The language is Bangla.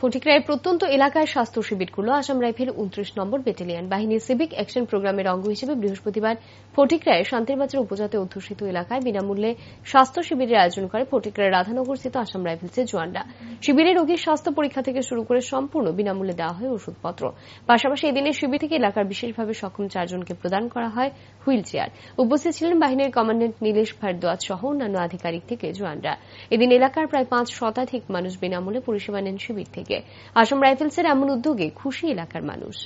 ফটিকরায়ের প্রত্যন্ত এলাকায় স্বাস্থ্য শিবিরগুলো আসাম রাইফেল উনত্রিশ নম্বর ব্যাটালিয়ান বাহিনীর সিভিক অ্যাকশন প্রোগ্রামের অঙ্গ হিসেবে বৃহস্পতিবার ফটিকরায় শান্তিরবাজার উপজাতে অধ্যুষিত এলাকায় বিনামূল্যে স্বাস্থ্য শিবিরের আয়োজন করে ফটিকরায় রাধানগরস্থিত আসাম রাইফেলসের জওয়ানরা শিবিরে রোগীর স্বাস্থ্য পরীক্ষা থেকে শুরু করে সম্পূর্ণ বিনামূল্যে দেওয়া হয় ওষুধপত্র পাশাপাশি এদিনের শিবির থেকে এলাকার বিশেষভাবে সক্ষম চারজনকে প্রদান করা হয় হুইল চেয়ার উপস্থিত ছিলেন বাহিনীর কমান্ডেন্ট নীলেশ ভারদ্বাজ সহ অন্যান্য আধিকারিক থেকে জওয়ানরা এদিন এলাকার প্রায় পাঁচ শতাধিক মানুষ বিনামূল্যে পরিষেবা নেন শিবির থেকে দিকে আসাম রাইফেলসের এমন উদ্যোগে খুশি এলাকার মানুষ